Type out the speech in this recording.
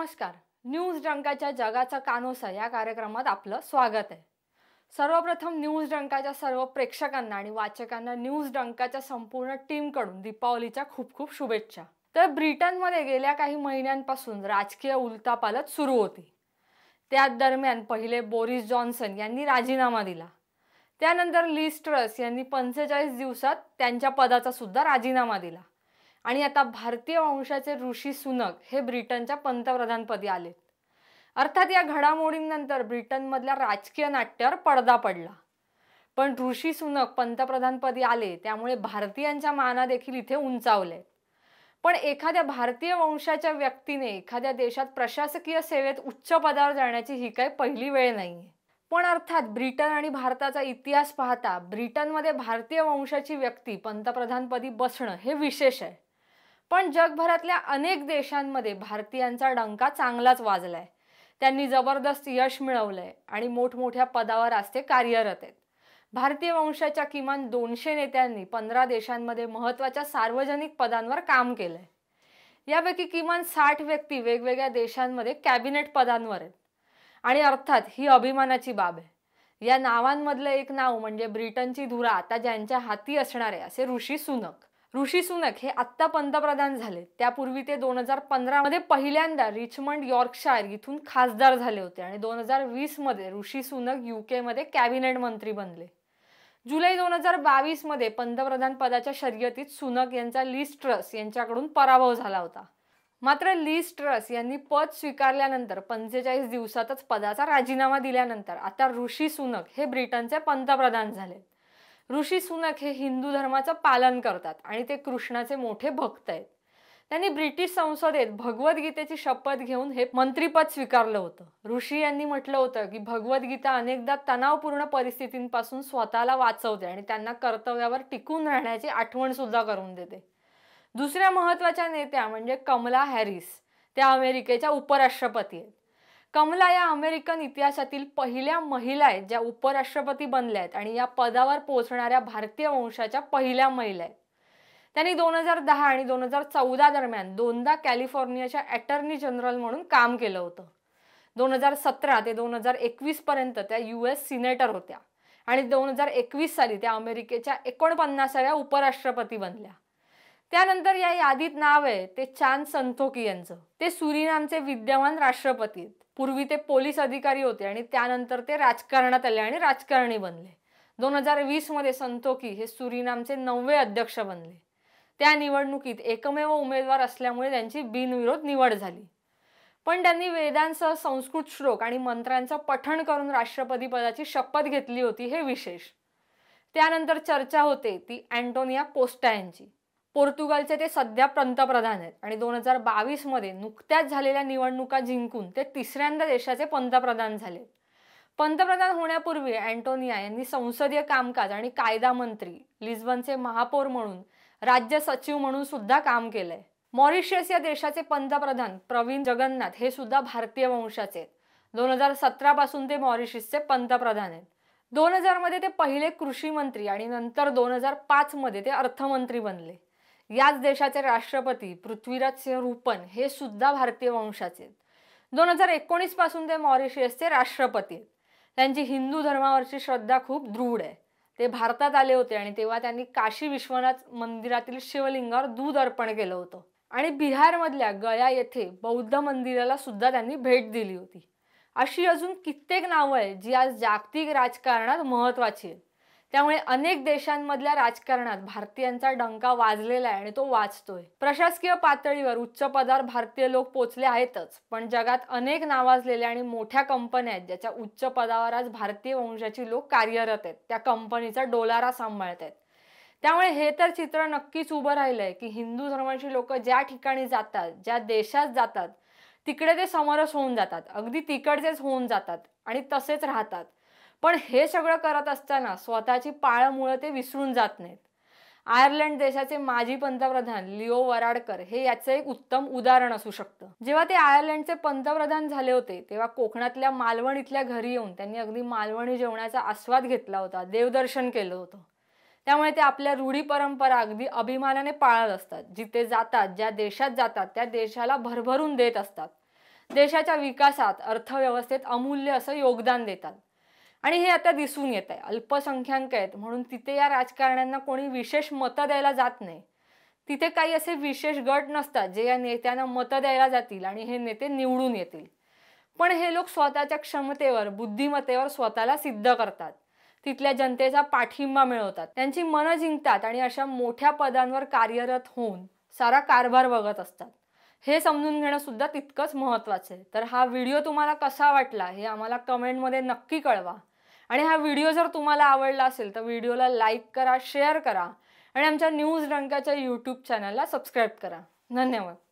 नमस्कार न्यूज डंकाच्या जगाचा कानोसा या कार्यक्रमात आपलं स्वागत आहे सर्वप्रथम न्यूज डंकाच्या सर्व प्रेक्षकांना आणि वाचकांना न्यूज डंकाच्या संपूर्ण टीमकडून दीपावलीच्या खूप खूप शुभेच्छा तर ब्रिटनमध्ये गेल्या काही महिन्यांपासून राजकीय उलतापालत सुरू होती त्या दरम्यान पहिले बोरिस जॉन्सन यांनी राजीनामा दिला त्यानंतर लिस्ट्रस यांनी पंचेचाळीस दिवसात त्यांच्या पदाचा सुद्धा राजीनामा दिला आणि आता भारतीय वंशाचे ऋषी सुनक हे ब्रिटनच्या पंतप्रधानपदी आले अर्थात या घडामोडींनंतर ब्रिटनमधल्या राजकीय नाट्यावर पडदा पडला पण ऋषी सुनक पंतप्रधानपदी आले त्यामुळे भारतीयांच्या माना देखील इथे उंचावले पण एखाद्या भारतीय वंशाच्या व्यक्तीने एखाद्या देशात प्रशासकीय सेवेत उच्च पदावर जाण्याची ही काही पहिली वेळ नाही पण अर्थात ब्रिटन आणि भारताचा इतिहास पाहता ब्रिटनमध्ये भारतीय वंशाची व्यक्ती पंतप्रधानपदी बसणं हे विशेष आहे पण जगभरातल्या अनेक देशांमध्ये भारतीयांचा डंका चांगलाच वाजलाय त्यांनी जबरदस्त यश मिळवलंय आणि मोठमोठ्या पदावर आज ते कार्यरत आहेत भारतीय वंशाच्या किमान दोनशे नेत्यांनी पंधरा देशांमध्ये महत्त्वाच्या सार्वजनिक पदांवर काम केलंय यापैकी किमान साठ व्यक्ती वेगवेगळ्या देशांमध्ये कॅबिनेट पदांवर आहेत आणि अर्थात ही अभिमानाची बाब आहे या नावांमधलं एक नाव म्हणजे ब्रिटनची धुरा आता ज्यांच्या हाती असणार आहे असे ऋषी सुनक ऋषी सुनक हे आत्ता पंतप्रधान झाले त्यापूर्वी ते दोन हजार मध्ये पहिल्यांदा रिचमंड यॉर्कशायर इथून खासदार झाले होते आणि दोन हजार मध्ये ऋषी सुनक मध्ये कॅबिनेट मंत्री बनले जुलै दोन हजार मध्ये पंतप्रधान पदाच्या शर्यतीत सुनक यांचा लिस ट्रस यांच्याकडून पराभव झाला होता मात्र लिस ट्रस यांनी पद स्वीकारल्यानंतर पंचेचाळीस दिवसातच पदाचा राजीनामा दिल्यानंतर आता ऋषी सुनक हे ब्रिटनचे पंतप्रधान झाले ऋषी सुनक हे हिंदू धर्माचं पालन करतात आणि ते कृष्णाचे मोठे भक्त आहेत त्यांनी ब्रिटिश संसदेत भगवद्गीतेची शपथ घेऊन हे मंत्रीपद स्वीकारलं होतं ऋषी यांनी म्हटलं होतं की भगवद्गीता अनेकदा तणावपूर्ण परिस्थितींपासून स्वतःला वाचवते आणि त्यांना कर्तव्यावर टिकून राहण्याची आठवण सुद्धा करून देते दुसऱ्या महत्वाच्या नेत्या म्हणजे कमला हॅरिस त्या अमेरिकेच्या उपराष्ट्रपती आहेत कमला या अमेरिकन इतिहासातील पहिल्या महिला आहेत ज्या उपराष्ट्रपती बनल्या आहेत आणि या पदावर पोहोचणाऱ्या भारतीय वंशाच्या पहिल्या महिला आहेत त्यांनी दोन हजार दहा आणि दोन हजार चौदा दरम्यान दोनदा कॅलिफोर्नियाच्या अटर्नी जनरल म्हणून काम केलं होतं दोन हजार सतरा ते दोन हजार एकवीस पर्यंत त्या यू एस सिनेटर होत्या आणि दोन हजार एकवीस साली त्या अमेरिकेच्या एकोणपन्नासाव्या उपराष्ट्रपती बनल्या त्यानंतर या यादीत नाव आहे ते चांद संतोकी यांचं ते सुरिनामचे विद्यमान राष्ट्रपती पूर्वी ते पोलीस अधिकारी होते आणि त्यानंतर ते राजकारणात आले आणि राजकारणी बनले दोन हजार वीसमध्ये संतोकी हे सुरीनामचे नववे अध्यक्ष बनले त्या निवडणुकीत एकमेव उमेदवार असल्यामुळे त्यांची बिनविरोध निवड झाली पण त्यांनी वेदांसह संस्कृत श्लोक आणि मंत्र्यांचं पठण करून राष्ट्रपती पदाची शपथ घेतली होती हे विशेष त्यानंतर चर्चा होते ती अँटोनिया पोस्टा यांची पोर्तुगालचे ते सध्या पंतप्रधान आहेत आणि दोन हजार मध्ये नुकत्याच झालेल्या निवडणुका जिंकून ते तिसऱ्यांदा देशाचे पंतप्रधान झाले पंतप्रधान होण्यापूर्वी अँटोनिया यांनी संसदीय कामकाज आणि कायदा मंत्री लिस्बनचे महापौर म्हणून राज्य सचिव म्हणून सुद्धा काम केलंय मॉरिशियस या देशाचे पंतप्रधान प्रवीण जगन्नाथ हे सुद्धा भारतीय वंशाचे आहेत दोन हजार सतरा पासून ते मॉरिशियसचे पंतप्रधान आहेत दोन हजार मध्ये ते पहिले कृषी मंत्री आणि नंतर दोन हजार पाच मध्ये ते अर्थमंत्री बनले याच देशाचे राष्ट्रपती पृथ्वीराज सिंह रूपन हे सुद्धा भारतीय वंशाचे दोन हजार एकोणीस पासून ते मॉरिशियसचे राष्ट्रपती त्यांची हिंदू धर्मावरची श्रद्धा खूप दृढ आहे ते भारतात आले होते आणि तेव्हा त्यांनी काशी विश्वनाथ मंदिरातील शिवलिंगावर दूध अर्पण केलं होतं आणि बिहारमधल्या गया येथे बौद्ध मंदिराला सुद्धा त्यांनी भेट दिली होती अशी अजून कित्येक नावं आहेत जी आज जागतिक राजकारणात महत्वाची आहेत त्यामुळे अनेक देशांमधल्या राजकारणात भारतीयांचा डंका वाजलेला आहे आणि तो वाचतोय प्रशासकीय पातळीवर उच्च पदार भारतीय लोक पोचले आहेतच पण जगात अनेक नावाजलेल्या आणि मोठ्या कंपन्या आहेत ज्याच्या उच्च पदावर आज भारतीय वंशाची लोक कार्यरत आहेत त्या कंपनीचा डोलारा सांभाळत आहेत त्यामुळे हे तर चित्र नक्कीच उभं राहिलंय की हिंदू धर्माची लोक ज्या ठिकाणी जातात ज्या देशात जातात तिकडे ते समरस होऊन जातात अगदी तिकडचेच होऊन जातात आणि तसेच राहतात पण हे सगळं करत असताना स्वतःची पाळमुळं ते विसरून जात नाहीत आयर्लंड देशाचे माजी पंतप्रधान लिओ वराडकर हे याचं एक उत्तम उदाहरण असू शकतं जेव्हा ते आयर्लंडचे पंतप्रधान झाले होते तेव्हा कोकणातल्या मालवण इथल्या घरी येऊन त्यांनी अगदी मालवणी जेवणाचा आस्वाद घेतला होता देवदर्शन केलं होतं त्यामुळे ते आपल्या रूढी परंपरा अगदी अभिमानाने पाळत असतात जिथे जातात ज्या देशात जातात त्या देशाला भरभरून देत असतात देशाच्या विकासात अर्थव्यवस्थेत अमूल्य असं योगदान देतात आणि हे आता दिसून येत आहे अल्पसंख्याक आहेत म्हणून तिथे या राजकारण्यांना कोणी विशेष मतं द्यायला जात नाही तिथे काही असे विशेष गट नसतात जे या नेत्यांना मतं द्यायला जातील आणि हे नेते निवडून येतील पण हे लोक स्वतःच्या क्षमतेवर बुद्धिमत्तेवर स्वतःला सिद्ध करतात तिथल्या जनतेचा पाठिंबा मिळवतात त्यांची मनं जिंकतात आणि अशा मोठ्या पदांवर कार्यरत होऊन सारा कारभार बघत असतात हे समजून घेणं सुद्धा तितकंच महत्त्वाचं आहे तर हा व्हिडिओ तुम्हाला कसा वाटला हे आम्हाला कमेंटमध्ये नक्की कळवा आणि हा व्हिडिओ जर तुम्हाला आवडला असेल तर व्हिडिओला लाईक करा शेअर करा आणि आमच्या न्यूज रंगाच्या यूट्यूब चॅनलला सबस्क्राईब करा धन्यवाद